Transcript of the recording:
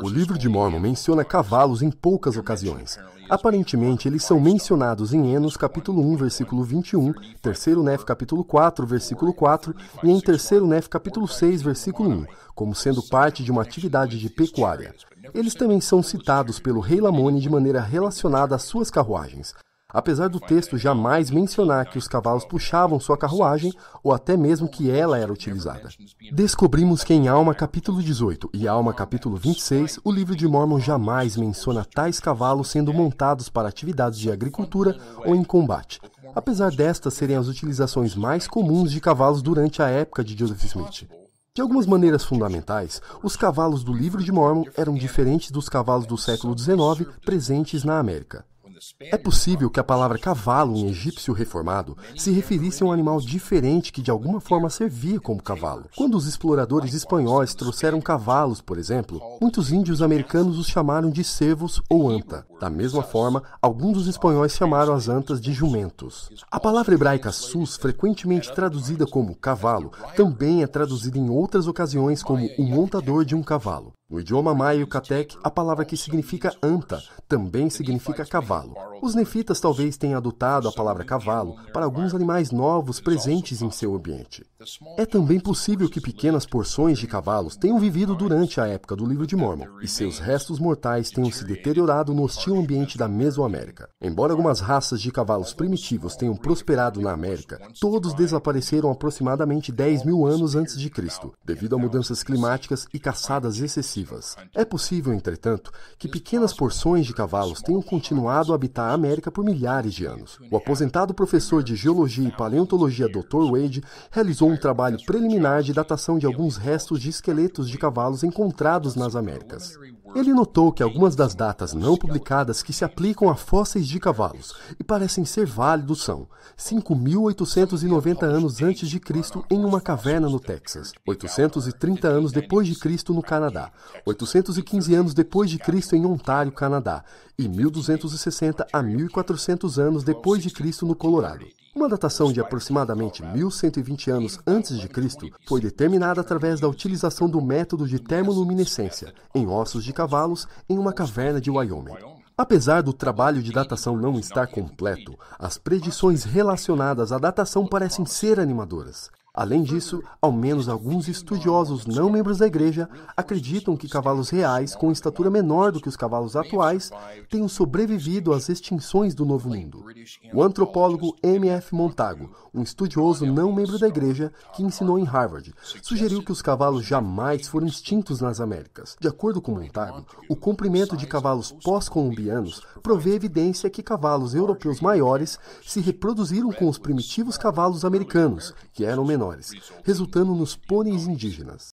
O livro de Mormon menciona cavalos em poucas ocasiões. Aparentemente, eles são mencionados em Enos capítulo 1, versículo 21, 3 Nef capítulo 4, versículo 4 e em 3 Nef capítulo 6, versículo 1, como sendo parte de uma atividade de pecuária. Eles também são citados pelo rei Lamoni de maneira relacionada às suas carruagens. Apesar do texto jamais mencionar que os cavalos puxavam sua carruagem ou até mesmo que ela era utilizada. Descobrimos que em Alma capítulo 18 e Alma capítulo 26, o livro de Mormon jamais menciona tais cavalos sendo montados para atividades de agricultura ou em combate, apesar destas serem as utilizações mais comuns de cavalos durante a época de Joseph Smith. De algumas maneiras fundamentais, os cavalos do Livro de Mormon eram diferentes dos cavalos do século XIX presentes na América. É possível que a palavra cavalo em egípcio reformado se referisse a um animal diferente que de alguma forma servia como cavalo. Quando os exploradores espanhóis trouxeram cavalos, por exemplo, muitos índios americanos os chamaram de cervos ou anta. Da mesma forma, alguns dos espanhóis chamaram as antas de jumentos. A palavra hebraica sus, frequentemente traduzida como cavalo, também é traduzida em outras ocasiões como o montador de um cavalo. No idioma maio catec, a palavra que significa anta também significa cavalo. Os nefitas talvez tenham adotado a palavra cavalo para alguns animais novos presentes em seu ambiente. É também possível que pequenas porções de cavalos tenham vivido durante a época do Livro de Mormon e seus restos mortais tenham se deteriorado no hostil ambiente da Mesoamérica. Embora algumas raças de cavalos primitivos tenham prosperado na América, todos desapareceram aproximadamente 10 mil anos antes de Cristo, devido a mudanças climáticas e caçadas excessivas agressivas. É possível, entretanto, que pequenas porções de cavalos tenham continuado a habitar a América por milhares de anos. O aposentado professor de geologia e paleontologia Dr. Wade realizou um trabalho preliminar de datação de alguns restos de esqueletos de cavalos encontrados nas Américas. Ele notou que algumas das datas não publicadas que se aplicam a fósseis de cavalos e parecem ser válidos são 5.890 anos antes de Cristo em uma caverna no Texas, 830 anos depois de Cristo no Canadá, 815 anos depois de Cristo em Ontário, Canadá, e 1260 a 1400 anos depois de Cristo no Colorado. Uma datação de aproximadamente 1120 anos antes de Cristo foi determinada através da utilização do método de termoluminescência em ossos de cavalos em uma caverna de Wyoming. Apesar do trabalho de datação não estar completo, as predições relacionadas à datação parecem ser animadoras. Além disso, ao menos alguns estudiosos não membros da igreja acreditam que cavalos reais com estatura menor do que os cavalos atuais tenham sobrevivido às extinções do Novo Mundo. O antropólogo M.F. Montago, um estudioso não membro da igreja que ensinou em Harvard, sugeriu que os cavalos jamais foram extintos nas Américas. De acordo com Montago, o comprimento de cavalos pós-colombianos provê evidência que cavalos europeus maiores se reproduziram com os primitivos cavalos americanos, que eram menores menores, resultando nos pôneis indígenas.